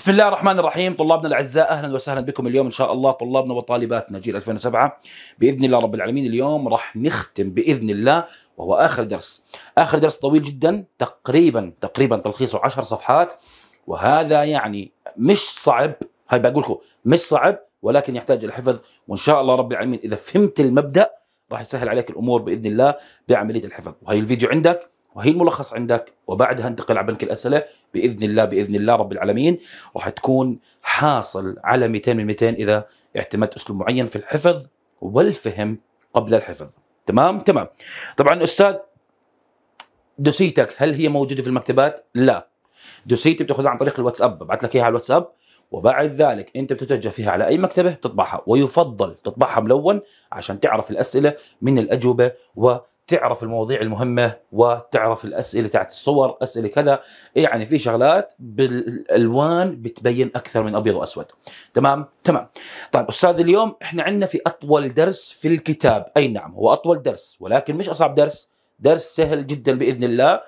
بسم الله الرحمن الرحيم طلابنا الاعزاء اهلا وسهلا بكم اليوم ان شاء الله طلابنا وطالباتنا جيل 2007 باذن الله رب العالمين اليوم راح نختم باذن الله وهو اخر درس اخر درس طويل جدا تقريبا تقريبا تلخيصه 10 صفحات وهذا يعني مش صعب هاي بقول لكم مش صعب ولكن يحتاج الى حفظ وان شاء الله رب العالمين اذا فهمت المبدا راح يسهل عليك الامور باذن الله بعمليه الحفظ وهي الفيديو عندك وهي الملخص عندك وبعدها انتقل على بنك الاسئله باذن الله باذن الله رب العالمين راح تكون حاصل على 200 من 200 اذا اعتمدت اسلوب معين في الحفظ والفهم قبل الحفظ تمام تمام طبعا استاذ دوسيتك هل هي موجوده في المكتبات لا دوسيتي بتاخذها عن طريق الواتساب ببعث لك اياها على الواتساب وبعد ذلك انت بتتوجه فيها على اي مكتبه تطبعها ويفضل تطبعها ملون عشان تعرف الاسئله من الاجوبه و تعرف المواضيع المهمه وتعرف الاسئله تاعت الصور اسئله كذا يعني في شغلات بالالوان بتبين اكثر من ابيض واسود تمام تمام طيب استاذ اليوم احنا عندنا في اطول درس في الكتاب اي نعم هو اطول درس ولكن مش اصعب درس درس سهل جدا باذن الله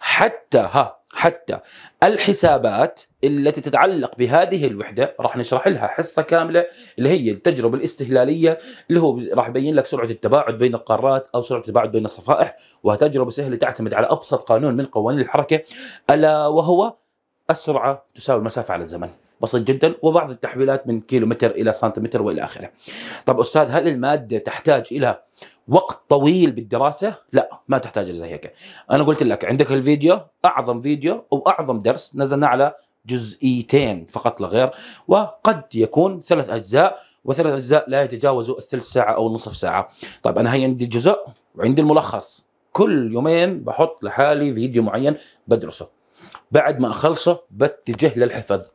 حتى ها حتى الحسابات التي تتعلق بهذه الوحده راح نشرح لها حصه كامله اللي هي التجربه الاستهلاليه اللي هو راح يبين لك سرعه التباعد بين القارات او سرعه التباعد بين الصفائح وتجربه سهله تعتمد على ابسط قانون من قوانين الحركه الا وهو السرعه تساوي المسافه على الزمن بسيط جدا وبعض التحويلات من كيلومتر الى سنتيمتر والى اخره. طب استاذ هل الماده تحتاج الى وقت طويل بالدراسه؟ لا ما تحتاج زي هيك. انا قلت لك عندك الفيديو اعظم فيديو واعظم درس نزلنا على جزئيتين فقط لا غير وقد يكون ثلاث اجزاء وثلاث اجزاء لا يتجاوزوا الثلث ساعه او نصف ساعه. طيب انا هي عندي جزء وعندي الملخص كل يومين بحط لحالي فيديو معين بدرسه بعد ما اخلصه بتجه للحفظ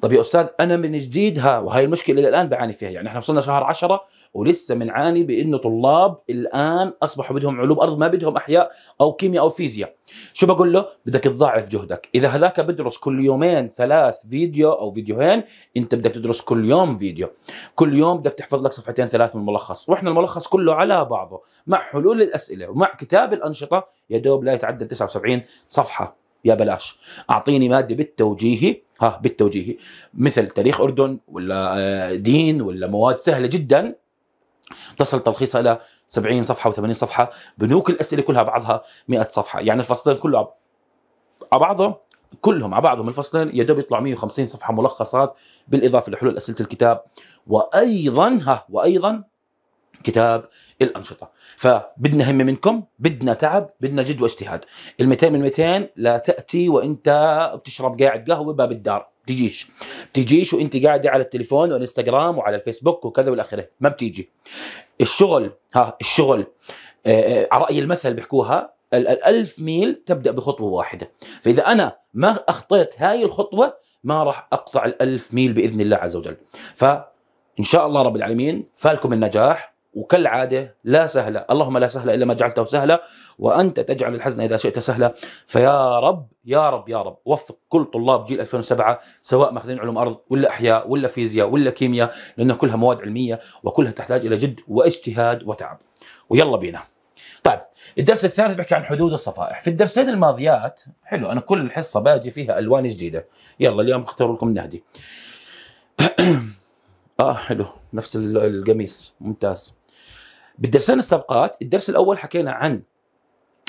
طب يا استاذ انا من جديد ها وهي المشكله الى الان بعاني فيها يعني احنا وصلنا شهر عشرة ولسه بنعاني بانه طلاب الان اصبحوا بدهم علوم ارض ما بدهم احياء او كيمياء او فيزياء شو بقول له بدك تضاعف جهدك اذا هذاك بدرس كل يومين ثلاث فيديو او فيديوهين انت بدك تدرس كل يوم فيديو كل يوم بدك تحفظ لك صفحتين ثلاث من الملخص واحنا الملخص كله على بعضه مع حلول الاسئله ومع كتاب الانشطه يا دوب لا يتعدى 79 صفحه يا بلاش اعطيني ماده بالتوجيهي ها بالتوجيهي مثل تاريخ اردن ولا آه، دين ولا مواد سهله جدا تصل تلخيصها الى 70 صفحه و80 صفحه بنوك الاسئله كلها بعضها 100 صفحه يعني الفصلين كله على بعضه كلهم على بعضهم الفصلين يا دوب يطلعوا 150 صفحه ملخصات بالاضافه لحلول اسئله الكتاب وايضا ها وايضا كتاب الانشطه فبدنا همه منكم بدنا تعب بدنا جد واجتهاد ال200 من 200 لا تاتي وانت بتشرب قاعد قهوه باب الدار بتجيش بتجيش وانت قاعده على التليفون والانستغرام وعلى الفيسبوك وكذا والاخره ما بتيجي الشغل ها الشغل آه, آه، على راي المثل بيحكوها الألف ميل تبدأ بخطوة واحدة فإذا أنا ما أخطيت هاي الخطوة ما راح أقطع الألف ميل بإذن الله عز وجل فإن شاء الله رب العالمين فالكم النجاح وكالعاده لا سهله، اللهم لا سهله الا ما جعلته سهلا وانت تجعل الحزن اذا شئت سهلا، فيا رب يا رب يا رب وفق كل طلاب جيل 2007 سواء ماخذين علوم ارض ولا احياء ولا فيزياء ولا كيمياء لانها كلها مواد علميه وكلها تحتاج الى جد واجتهاد وتعب. ويلا بينا. طيب الدرس الثالث بحكي عن حدود الصفائح في الدرسين الماضيات حلو انا كل حصه باجي فيها الوان جديده يلا اليوم اختار لكم نهدي اه حلو نفس القميص ممتاز بالدرسين السابقات الدرس الاول حكينا عن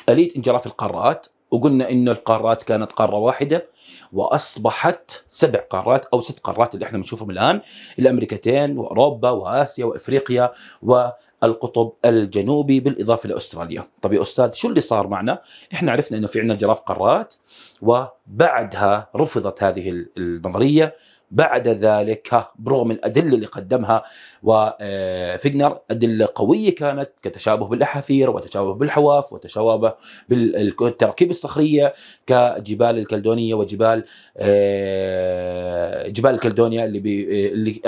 اليه انجراف القارات وقلنا انه القارات كانت قاره واحده واصبحت سبع قارات او ست قارات اللي احنا بنشوفهم الان الامريكتين واوروبا واسيا وافريقيا والقطب الجنوبي بالاضافه لاستراليا، طيب يا استاذ شو اللي صار معنا؟ احنا عرفنا انه في عندنا انجراف قارات وبعدها رفضت هذه النظريه بعد ذلك برغم الأدلة اللي قدمها وفيجنر آه، أدلة قوية كانت كتشابه بالأحافير وتشابه بالحواف وتشابه بالتراكيب الصخرية كجبال الكلدونية وجبال آه، جبال الكلدونيا اللي, اللي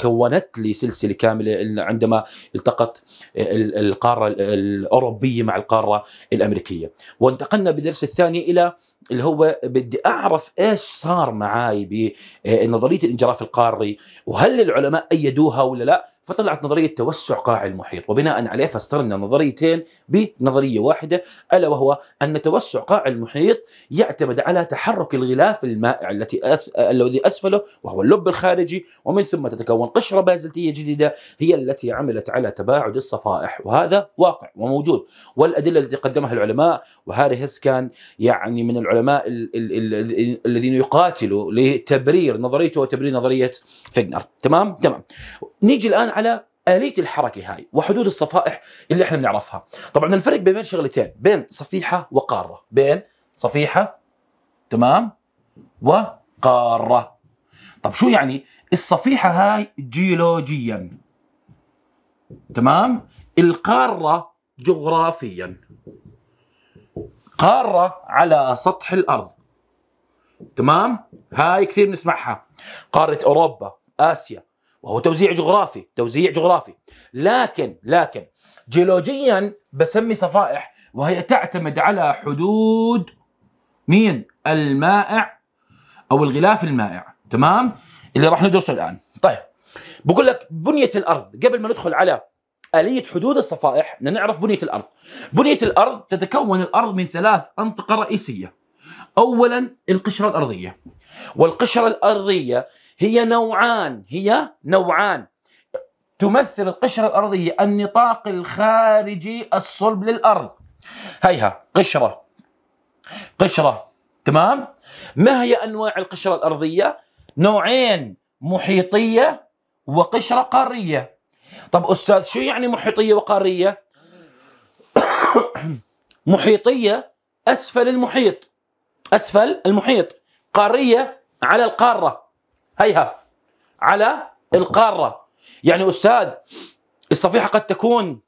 كونت لي سلسلة كاملة عندما التقت القارة الأوروبية مع القارة الأمريكية وانتقلنا بالدرس الثاني إلى اللي هو بدي اعرف ايش صار معاي بنظريه آه، الانجراف القاري وهل العلماء ايدوها ولا لا فطلعت نظريه توسع قاع المحيط وبناء عليه فسرنا نظريتين بنظريه واحده الا وهو ان توسع قاع المحيط يعتمد على تحرك الغلاف المائع التي الذي اسفله وهو اللب الخارجي ومن ثم تتكون قشره بازلتيه جديده هي التي عملت على تباعد الصفائح وهذا واقع وموجود والادله التي قدمها العلماء وهاري هيس كان يعني من العلماء الذين يقاتلوا لتبرير نظريته وتبرير نظريه فيجنر تمام تمام نيجي الان على آلية الحركة هاي وحدود الصفائح اللي احنا بنعرفها طبعا الفرق بين شغلتين بين صفيحة وقارة بين صفيحة تمام وقارة طب شو يعني الصفيحة هاي جيولوجيا تمام القارة جغرافيا قارة على سطح الأرض تمام هاي كثير بنسمعها قارة أوروبا آسيا وهو توزيع جغرافي توزيع جغرافي لكن لكن جيولوجيا بسمي صفائح وهي تعتمد على حدود مين المائع او الغلاف المائع تمام اللي راح ندرسه الان طيب بقول لك بنيه الارض قبل ما ندخل على آلية حدود الصفائح نعرف بنية الأرض بنية الأرض تتكون الأرض من ثلاث أنطقة رئيسية أولا القشرة الأرضية والقشرة الأرضية هي نوعان هي نوعان تمثل القشرة الأرضية النطاق الخارجي الصلب للأرض هيها قشرة قشرة تمام ما هي أنواع القشرة الأرضية نوعين محيطية وقشرة قارية طب أستاذ شو يعني محيطية وقارية محيطية أسفل المحيط أسفل المحيط قارية على القارة هيها على القارة يعني أستاذ الصفيحة قد تكون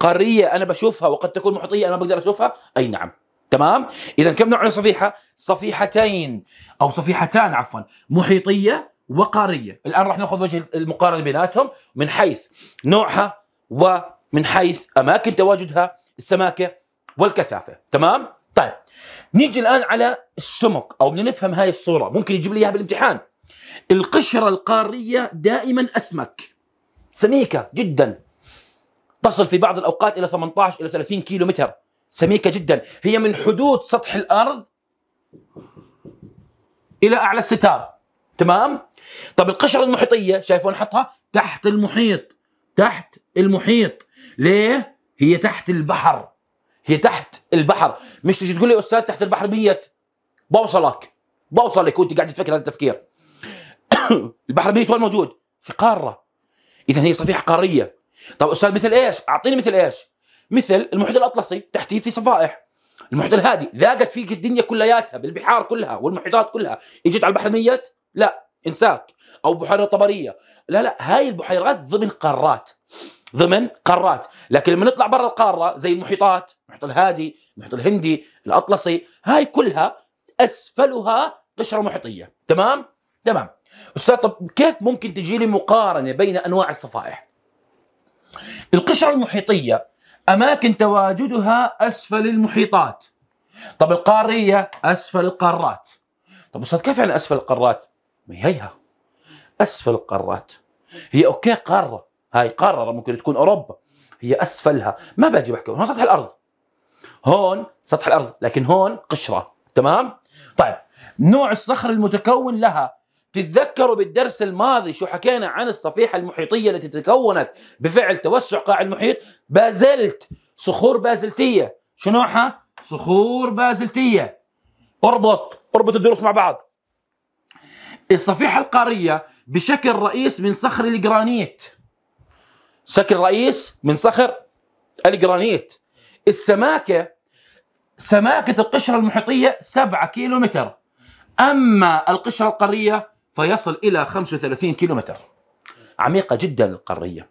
قارية أنا بشوفها وقد تكون محيطية أنا ما بقدر أشوفها أي نعم تمام إذا كم نوع الصفيحة صفيحتين أو صفيحتان عفوا محيطية وقارية الآن راح نأخذ وجه المقارنة بيناتهم من حيث نوعها ومن حيث أماكن تواجدها السماكة والكثافة تمام طيب نيجي الآن على السمك أو بدنا نفهم هاي الصورة ممكن يجيب لي إياها بالامتحان القشرة القارية دائما أسمك سميكة جدا تصل في بعض الأوقات إلى 18 إلى 30 كيلو متر سميكة جدا هي من حدود سطح الأرض إلى أعلى الستار تمام؟ طب القشرة المحيطية شايفون حطها تحت المحيط تحت المحيط ليه؟ هي تحت البحر هي تحت البحر مش تجي تقول لي أستاذ تحت البحر ميت بوصلك بوصلك وأنت قاعد تفكر هذا التفكير البحر الميت وين موجود؟ في قاره اذا هي صفيحه قاريه طب استاذ مثل ايش؟ اعطيني مثل ايش؟ مثل المحيط الاطلسي تحتيه في صفائح المحيط الهادي ذاقت فيك الدنيا كلياتها بالبحار كلها والمحيطات كلها اجت على البحر الميت؟ لا انساك او بحيره طبريه لا لا هاي البحيرات ضمن قارات ضمن قارات لكن لما نطلع برا القاره زي المحيطات المحيط الهادي المحيط الهندي الاطلسي هاي كلها اسفلها قشره محيطيه تمام تمام استاذ طب كيف ممكن تجي لي مقارنه بين انواع الصفائح؟ القشره المحيطيه اماكن تواجدها اسفل المحيطات. طب القاريه اسفل القارات. طب استاذ كيف يعني اسفل القارات؟ ما هيها اسفل القارات هي اوكي قاره هاي قاره ممكن تكون اوروبا هي اسفلها ما باجي بحكي هون سطح الارض هون سطح الارض لكن هون قشره تمام؟ طيب نوع الصخر المتكون لها تتذكروا بالدرس الماضي شو حكينا عن الصفيحة المحيطية التي تكونت بفعل توسع قاع المحيط بازلت صخور بازلتية شو نوعها؟ صخور بازلتية اربط اربط الدروس مع بعض الصفيحة القارية بشكل رئيس من صخر الجرانيت شكل رئيس من صخر الجرانيت السماكة سماكة القشرة المحيطية 7 كيلو متر أما القشرة القارية فيصل إلى 35 كيلومتر عميقة جدا القارية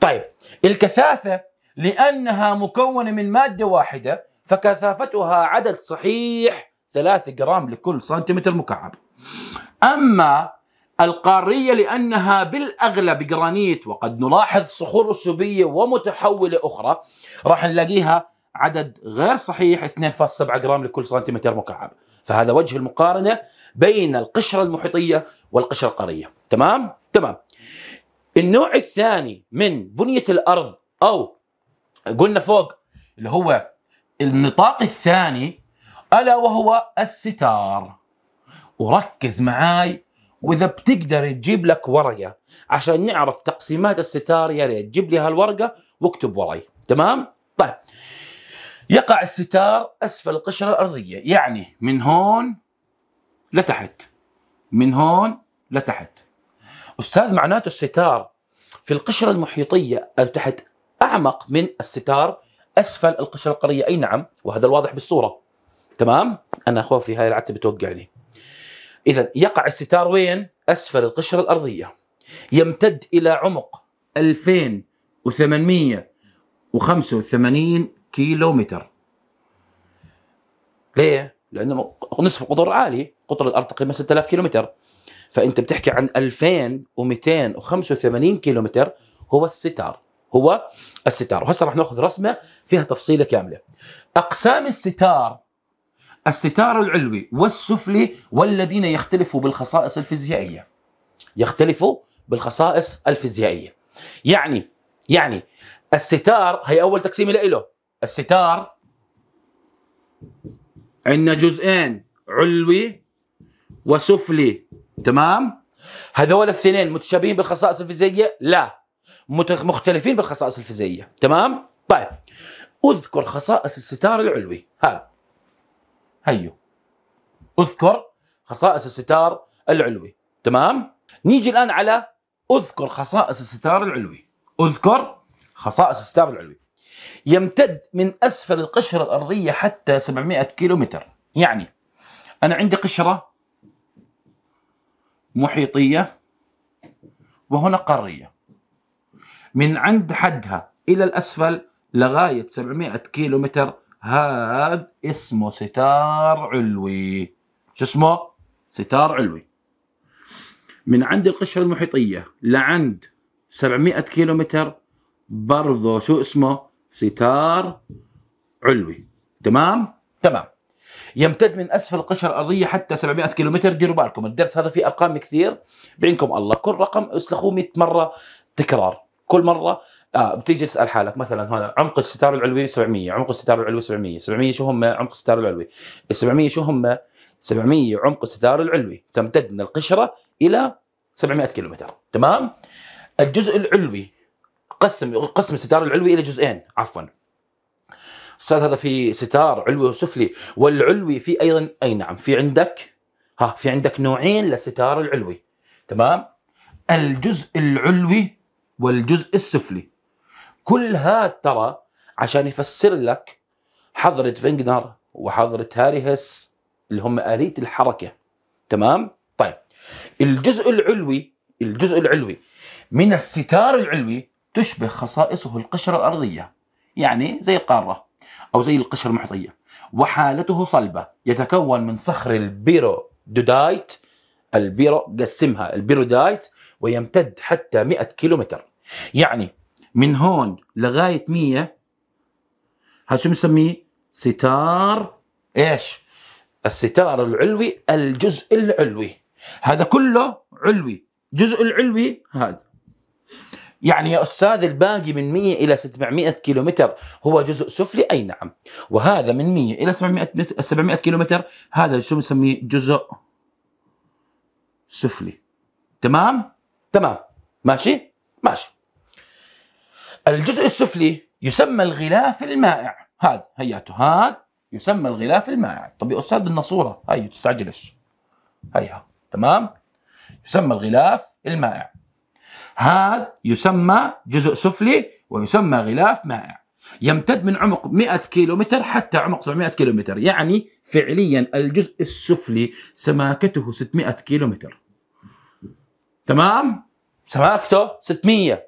طيب الكثافة لأنها مكونة من مادة واحدة فكثافتها عدد صحيح 3 جرام لكل سنتيمتر مكعب أما القارية لأنها بالأغلب جرانيت وقد نلاحظ صخور رسوبية ومتحولة أخرى راح نلاقيها عدد غير صحيح 2.7 جرام لكل سنتيمتر مكعب فهذا وجه المقارنة بين القشرة المحيطية والقشرة القارية تمام؟ تمام النوع الثاني من بنية الأرض أو قلنا فوق اللي هو النطاق الثاني ألا وهو الستار وركز معاي واذا بتقدر تجيب لك ورقه عشان نعرف تقسيمات الستار يا ريت جيب لي هالورقه واكتب وراي تمام طيب يقع الستار أسفل القشرة الأرضية يعني من هون لتحت من هون لتحت أستاذ معناته الستار في القشرة المحيطية أو تحت أعمق من الستار أسفل القشرة القرية أي نعم وهذا الواضح بالصورة تمام أنا خوفي هاي العتبة توقعني إذا يقع الستار وين أسفل القشرة الأرضية يمتد إلى عمق 2885 كيلومتر ليه؟ لانه نصف قطر عالي قطر الارض تقريبا 6000 كيلومتر فانت بتحكي عن 2285 كيلومتر هو الستار هو الستار وهسه رح ناخذ رسمه فيها تفصيله كامله اقسام الستار الستار العلوي والسفلي والذين يختلفوا بالخصائص الفيزيائيه يختلفوا بالخصائص الفيزيائيه يعني يعني الستار هي اول تقسيمه له الستار عندنا جزئين علوي وسفلي تمام هذول الاثنين متشابهين بالخصائص الفيزيائيه لا مختلفين بالخصائص الفيزيائيه تمام طيب اذكر خصائص الستار العلوي هذا هيو اذكر خصائص الستار العلوي تمام نيجي الان على اذكر خصائص الستار العلوي اذكر خصائص الستار العلوي يمتد من أسفل القشرة الأرضية حتى 700 كيلومتر يعني أنا عندي قشرة محيطية وهنا قارية من عند حدها إلى الأسفل لغاية 700 كيلومتر هذا اسمه ستار علوي شو اسمه؟ ستار علوي من عند القشرة المحيطية لعند 700 كيلومتر برضه شو اسمه؟ ستار علوي تمام تمام يمتد من اسفل القشره الارضيه حتى 700 كيلومتر ديروا بالكم الدرس هذا فيه ارقام كثير بعينكم الله كل رقم اسلخوه 100 مره تكرار كل مره آه بتيجي تسال حالك مثلا هذا عمق الستار العلوي 700 عمق الستار العلوي 700 700 شو هم عمق الستار العلوي ال 700 شو هم 700 عمق الستار العلوي تمتد من القشره الى 700 كيلومتر تمام الجزء العلوي قسم قسم الستار العلوي الى جزئين عفوا استاذ هذا في ستار علوي وسفلي والعلوي في ايضا اي نعم في عندك ها في عندك نوعين للستار العلوي تمام الجزء العلوي والجزء السفلي كل هذا ترى عشان يفسر لك حضرة فينجنر وحضرة هاريهس اللي هم آلية الحركة تمام طيب الجزء العلوي الجزء العلوي من الستار العلوي تشبه خصائصه القشرة الأرضية يعني زي القارة أو زي القشرة المحيطية وحالته صلبة يتكون من صخر البيرودودايت البيرو قسمها البيرودايت ويمتد حتى 100 كيلومتر يعني من هون لغاية 100 هذا شو بنسميه؟ ستار ايش؟ الستار العلوي الجزء العلوي هذا كله علوي الجزء العلوي هذا يعني يا أستاذ الباقي من 100 إلى 700 كيلومتر هو جزء سفلي أي نعم وهذا من 100 إلى 700 700 كيلومتر هذا شو نسميه جزء سفلي تمام تمام ماشي ماشي الجزء السفلي يسمى الغلاف المائع هذا هياته هذا يسمى الغلاف المائع طب يا أستاذ بالنصورة هاي تستعجلش هيها تمام يسمى الغلاف المائع هذا يسمى جزء سفلي ويسمى غلاف مائع يمتد من عمق 100 كيلومتر حتى عمق 700 كيلومتر يعني فعليا الجزء السفلي سماكته 600 كيلومتر تمام سماكته 600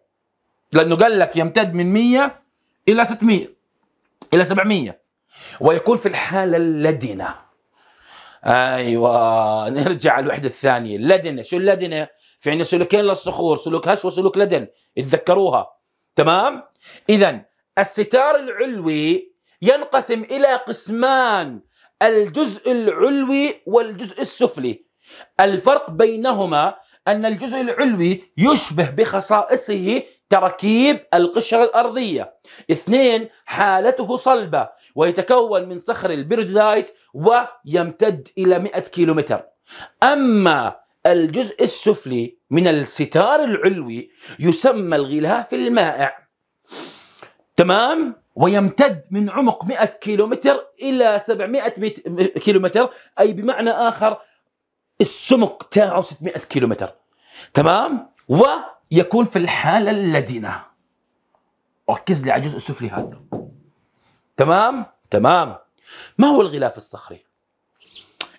لانه قال لك يمتد من 100 الى 600 الى 700 ويكون في الحاله اللدنه ايوه نرجع الوحده الثانيه اللدنه شو اللدنه في عندنا سلوكين للصخور سلوك هش وسلوك لدن اتذكروها تمام اذا الستار العلوي ينقسم الى قسمان الجزء العلوي والجزء السفلي الفرق بينهما ان الجزء العلوي يشبه بخصائصه تركيب القشره الارضيه. اثنين حالته صلبه ويتكون من صخر البيرودايت ويمتد الى 100 كيلومتر. اما الجزء السفلي من الستار العلوي يسمى الغلاف المائع تمام ويمتد من عمق 100 كيلومتر إلى 700 كيلومتر أي بمعنى آخر السمك تاعه 600 كيلومتر تمام ويكون في الحالة اللدينة ركز لي على الجزء السفلي هذا تمام تمام ما هو الغلاف الصخري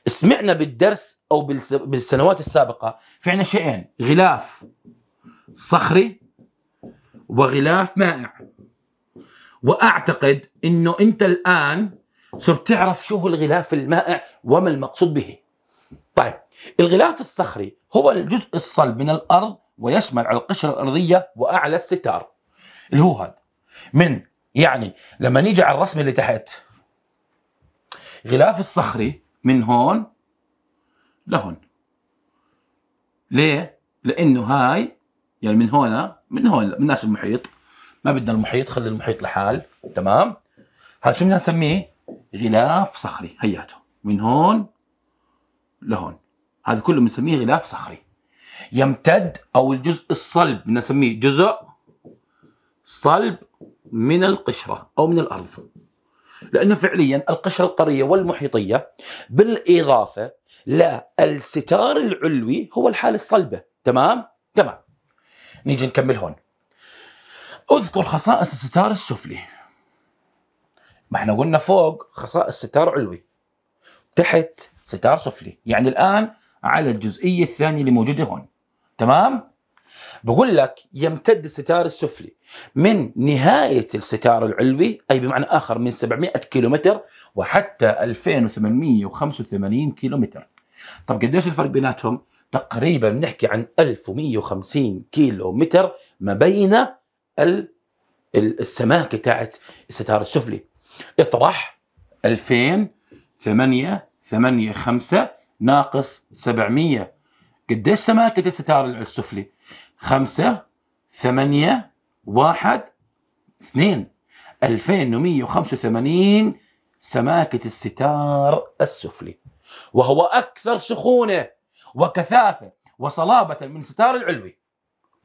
سمعنا بالدرس او بالسنوات السابقه في عندنا شيئين غلاف صخري وغلاف مائع واعتقد انه انت الان صرت تعرف شو هو الغلاف المائع وما المقصود به طيب الغلاف الصخري هو الجزء الصلب من الارض ويشمل على القشره الارضيه واعلى الستار اللي هو هذا من يعني لما نيجي على الرسم اللي تحت غلاف الصخري من هون لهون ليه؟ لانه هاي يعني من هون من هون بدناش المحيط ما بدنا المحيط خلي المحيط لحال تمام هذا شو بدنا نسميه؟ غلاف صخري هياته من هون لهون هذا كله بنسميه غلاف صخري يمتد او الجزء الصلب بدنا نسميه جزء صلب من القشره او من الارض لأنه فعليا القشرة القرية والمحيطية بالإضافة للستار العلوي هو الحالة الصلبة تمام؟ تمام نيجي نكمل هون اذكر خصائص الستار السفلي ما احنا قلنا فوق خصائص ستار علوي تحت ستار سفلي يعني الآن على الجزئية الثانية اللي موجودة هون تمام؟ بقول لك يمتد الستار السفلي من نهاية الستار العلوي أي بمعنى آخر من 700 كيلومتر وحتى 2885 كيلومتر طب قديش الفرق بيناتهم؟ تقريبا بنحكي عن 1150 كيلومتر ما بين السماكة تاعت الستار السفلي اطرح 2885 ناقص 700 قديش سماكة الستار السفلي؟ خمسة ثمانية واحد اثنين 2185 سماكة الستار السفلي وهو أكثر سخونة وكثافة وصلابة من الستار العلوي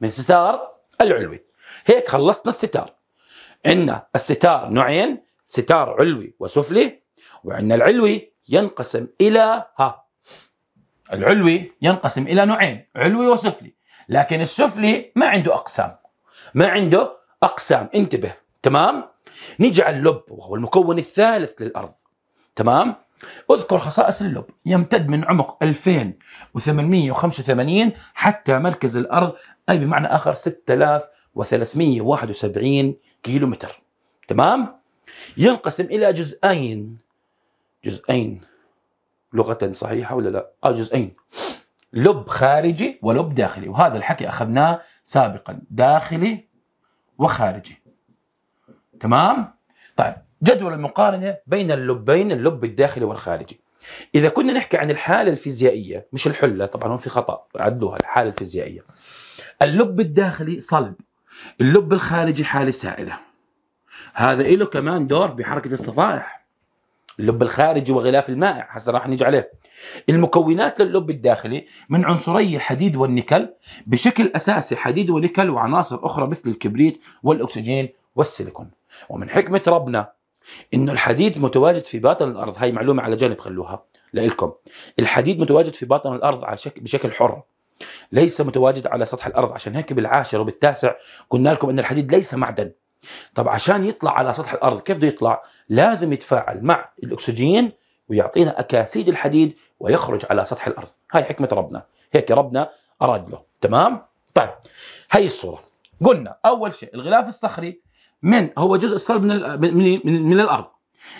من الستار العلوي هيك خلصنا الستار عندنا الستار نوعين ستار علوي وسفلي وعندنا العلوي ينقسم إلى ها العلوي ينقسم إلى نوعين علوي وسفلي لكن السفلي ما عنده أقسام ما عنده أقسام انتبه تمام نيجي على اللب وهو المكون الثالث للأرض تمام اذكر خصائص اللب يمتد من عمق 2885 حتى مركز الأرض أي بمعنى آخر 6371 كيلو متر تمام ينقسم إلى جزئين جزئين لغة صحيحة ولا لا؟ آه جزئين لب خارجي ولب داخلي وهذا الحكي أخذناه سابقا داخلي وخارجي تمام؟ طيب جدول المقارنة بين اللبين اللب الداخلي والخارجي إذا كنا نحكي عن الحالة الفيزيائية مش الحلة طبعا هون في خطأ عدلوها الحالة الفيزيائية اللب الداخلي صلب اللب الخارجي حالة سائلة هذا له كمان دور بحركة الصفائح اللب الخارجي وغلاف المائع هسه راح نيجي عليه المكونات لللب الداخلي من عنصري الحديد والنيكل بشكل أساسي حديد ونيكل وعناصر أخرى مثل الكبريت والأكسجين والسيليكون ومن حكمة ربنا إنه الحديد متواجد في باطن الأرض هاي معلومة على جانب خلوها لإلكم الحديد متواجد في باطن الأرض على شكل بشكل حر ليس متواجد على سطح الأرض عشان هيك بالعاشر وبالتاسع قلنا لكم أن الحديد ليس معدن طب عشان يطلع على سطح الارض كيف بده يطلع؟ لازم يتفاعل مع الاكسجين ويعطينا اكاسيد الحديد ويخرج على سطح الارض، هاي حكمه ربنا، هيك ربنا اراد له، تمام؟ طيب هي الصوره قلنا اول شيء الغلاف الصخري من هو جزء الصلب من من, من, من الارض.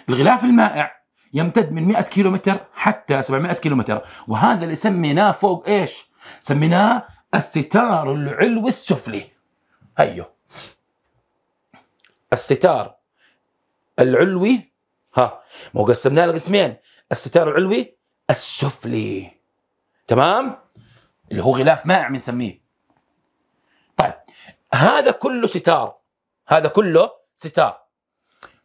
الغلاف المائع يمتد من 100 كيلومتر حتى 700 كيلومتر وهذا اللي سميناه فوق ايش؟ سميناه الستار العلوي السفلي هيو الستار العلوي ها مو قسمناه لقسمين الستار العلوي السفلي تمام اللي هو غلاف مائع بنسميه طيب هذا كله ستار هذا كله ستار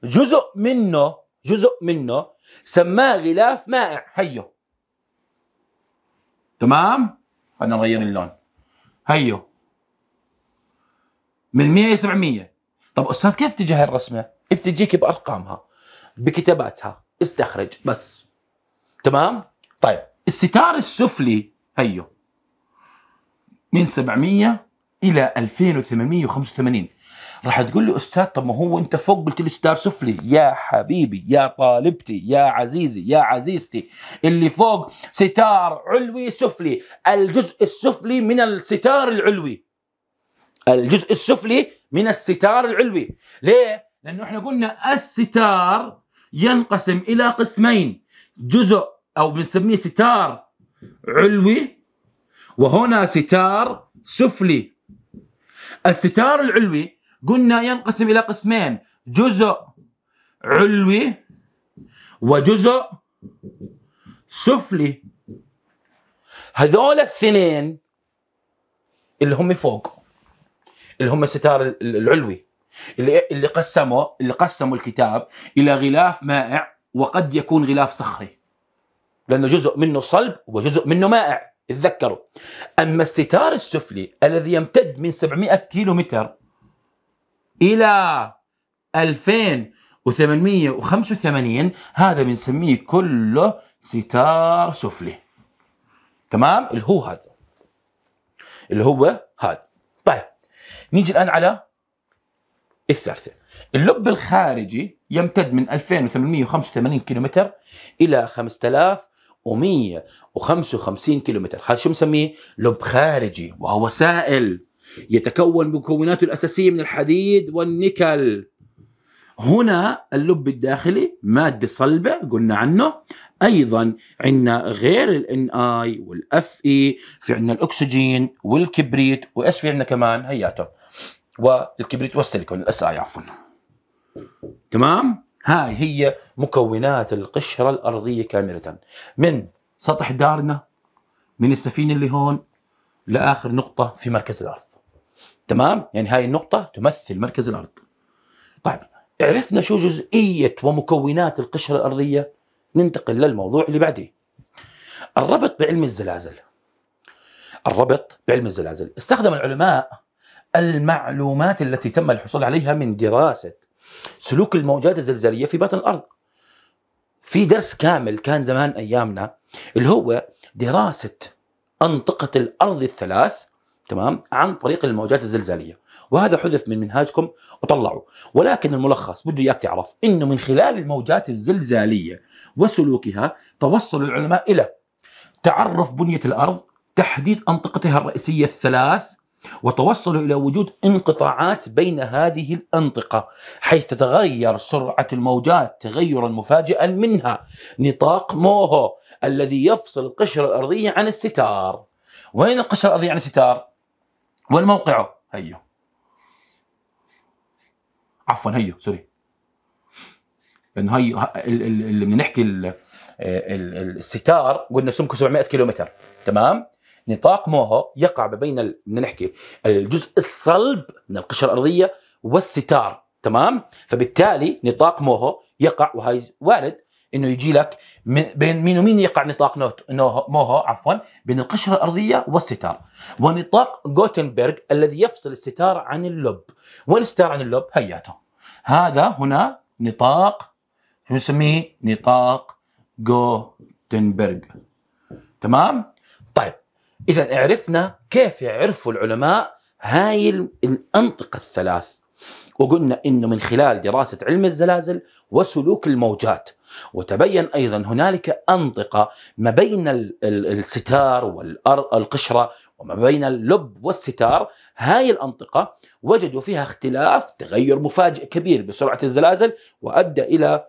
جزء منه جزء منه سماه غلاف مائع هيو تمام خلينا نغير اللون هيو من 100 ل 700 طب استاذ كيف تجي هاي الرسمه؟ بتجيك بارقامها بكتاباتها استخرج بس تمام؟ طيب الستار السفلي هيو من 700 الى 2885 راح تقول لي استاذ طب ما هو انت فوق قلت لي ستار سفلي يا حبيبي يا طالبتي يا عزيزي يا عزيزتي اللي فوق ستار علوي سفلي الجزء السفلي من الستار العلوي الجزء السفلي من الستار العلوي ليه؟ لأنه احنا قلنا الستار ينقسم إلى قسمين جزء أو بنسميه ستار علوي وهنا ستار سفلي الستار العلوي قلنا ينقسم إلى قسمين جزء علوي وجزء سفلي هذول الثنين اللي هم فوق اللي هم الستار العلوي اللي إيه؟ اللي قسموا اللي قسموا الكتاب الى غلاف مائع وقد يكون غلاف صخري لانه جزء منه صلب وجزء منه مائع اتذكروا اما الستار السفلي الذي يمتد من 700 كيلو متر الى 2885 هذا بنسميه كله ستار سفلي تمام اللي هو هذا اللي هو هذا طيب نيجي الآن على الثالثة اللب الخارجي يمتد من 2885 كيلومتر إلى 5155 كيلومتر هذا شو بنسميه لب خارجي وهو سائل يتكون بمكوناته الأساسية من الحديد والنيكل هنا اللب الداخلي مادة صلبة قلنا عنه أيضا عندنا غير ال NI وال FE في عندنا الأكسجين والكبريت وإيش في عندنا كمان هياته والكبريت والسيليكون الاس اي عفوا تمام هاي هي مكونات القشره الارضيه كامله من سطح دارنا من السفينه اللي هون لاخر نقطه في مركز الارض تمام يعني هاي النقطه تمثل مركز الارض طيب عرفنا شو جزئيه ومكونات القشره الارضيه ننتقل للموضوع اللي بعديه الربط بعلم الزلازل الربط بعلم الزلازل استخدم العلماء المعلومات التي تم الحصول عليها من دراسه سلوك الموجات الزلزاليه في باطن الارض. في درس كامل كان زمان ايامنا اللي هو دراسه انطقه الارض الثلاث تمام عن طريق الموجات الزلزاليه وهذا حذف من منهاجكم وطلعوا ولكن الملخص بده اياك تعرف انه من خلال الموجات الزلزاليه وسلوكها توصل العلماء الى تعرف بنيه الارض تحديد انطقتها الرئيسيه الثلاث وتوصلوا إلى وجود انقطاعات بين هذه الأنطقة حيث تتغير سرعة الموجات تغيرا مفاجئا منها نطاق موهو الذي يفصل القشرة الأرضية عن الستار وين القشرة الأرضية عن الستار؟ وين موقعه؟ هيو عفوا هيو سوري لأنه هي اللي بنحكي الستار قلنا سمكه 700 كيلومتر تمام؟ نطاق موهو يقع ما بين بدنا نحكي الجزء الصلب من القشره الارضيه والستار تمام فبالتالي نطاق موهو يقع وهي وارد انه يجي لك من بين مين ومين يقع نطاق موهو عفوا بين القشره الارضيه والستار ونطاق جوتنبرغ الذي يفصل الستار عن اللب وين الستار عن اللب هياته هذا هنا نطاق نسميه نطاق جوتنبرغ تمام إذا عرفنا كيف عرفوا العلماء هاي الأنطقة الثلاث وقلنا انه من خلال دراسه علم الزلازل وسلوك الموجات وتبين ايضا هنالك انطقه ما بين الستار والقشره وما بين اللب والستار هاي الانطقه وجدوا فيها اختلاف تغير مفاجئ كبير بسرعه الزلازل وادى الى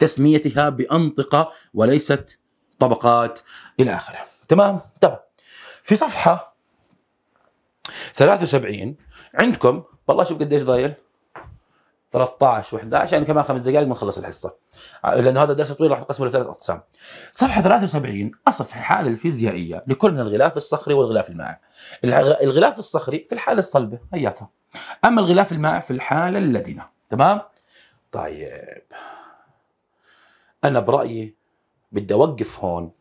تسميتها بانطقه وليست طبقات الى اخره تمام تمام في صفحه 73 عندكم والله شوف قديش ضايل 13 و11 يعني كمان خمس دقائق بنخلص الحصه آه، لانه هذا درس طويل راح نقسمه لثلاث اقسام. صفحه 73 اصف الحاله الفيزيائيه لكل من الغلاف الصخري والغلاف المائع. الغلاف الصخري في الحاله الصلبه هياتها. اما الغلاف المائع في الحاله اللدنه، تمام؟ طيب انا برايي بدي اوقف هون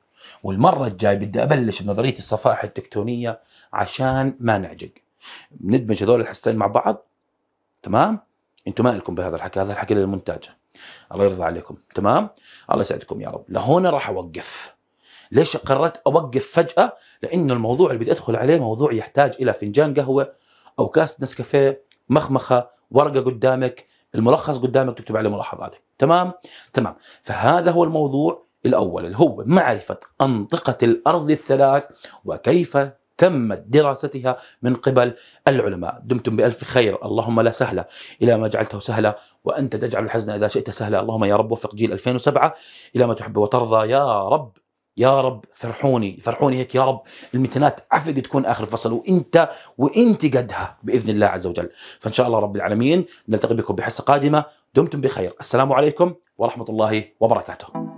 والمرة الجاي بدي أبلش بنظرية الصفائح التكتونية عشان ما نعجق ندمج هذول الحاستين مع بعض تمام انتم ما لكم بهذا الحكي هذا الحكي للمونتاج الله يرضى عليكم تمام الله يسعدكم يا رب لهون راح اوقف ليش قررت اوقف فجاه لانه الموضوع اللي بدي ادخل عليه موضوع يحتاج الى فنجان قهوه او كاسه نسكافيه مخمخه ورقه قدامك الملخص قدامك تكتب عليه ملاحظاتك تمام تمام فهذا هو الموضوع الأول اللي هو معرفة أنطقة الأرض الثلاث وكيف تمت دراستها من قبل العلماء دمتم بألف خير اللهم لا سهلة إلى ما جعلته سهلا وأنت تجعل الحزن إذا شئت سهلا اللهم يا رب وفق جيل 2007 إلى ما تحب وترضى يا رب يا رب فرحوني فرحوني هيك يا رب المتنات عفق تكون اخر فصل وانت وانت قدها باذن الله عز وجل فان شاء الله رب العالمين نلتقي بكم بحصه قادمه دمتم بخير السلام عليكم ورحمه الله وبركاته